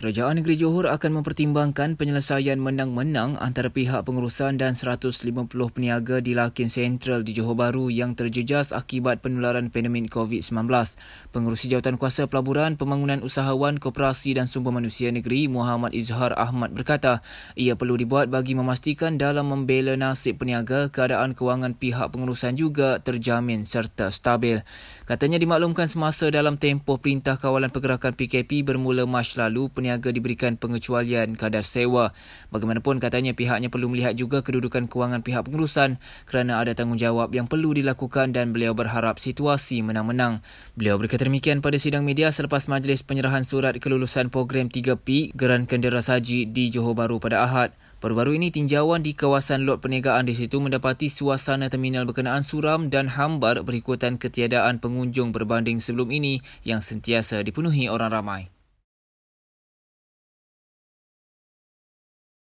Kerajaan Negeri Johor akan mempertimbangkan penyelesaian menang-menang antara pihak pengurusan dan 150 peniaga di Larkin Central di Johor Bahru yang terjejas akibat penularan pandemik COVID-19. Pengurusi Jawatan Kuasa Pelaburan, Pembangunan Usahawan, Koperasi dan Sumber Manusia Negeri Muhammad Izhar Ahmad berkata, ia perlu dibuat bagi memastikan dalam membela nasib peniaga, keadaan kewangan pihak pengurusan juga terjamin serta stabil. Katanya dimaklumkan semasa dalam tempoh perintah kawalan pergerakan PKP bermula Mac lalu, peniaga peniaga diberikan pengecualian kadar sewa. Bagaimanapun katanya pihaknya perlu melihat juga kedudukan kewangan pihak pengurusan kerana ada tanggungjawab yang perlu dilakukan dan beliau berharap situasi menang-menang. Beliau berkata demikian pada sidang media selepas majlis penyerahan surat kelulusan program 3P Geran Kendera Saji di Johor Bahru pada Ahad. Baru-baru ini tinjauan di kawasan lot perniagaan di situ mendapati suasana terminal berkenaan suram dan hambar berikutan ketiadaan pengunjung berbanding sebelum ini yang sentiasa dipenuhi orang ramai.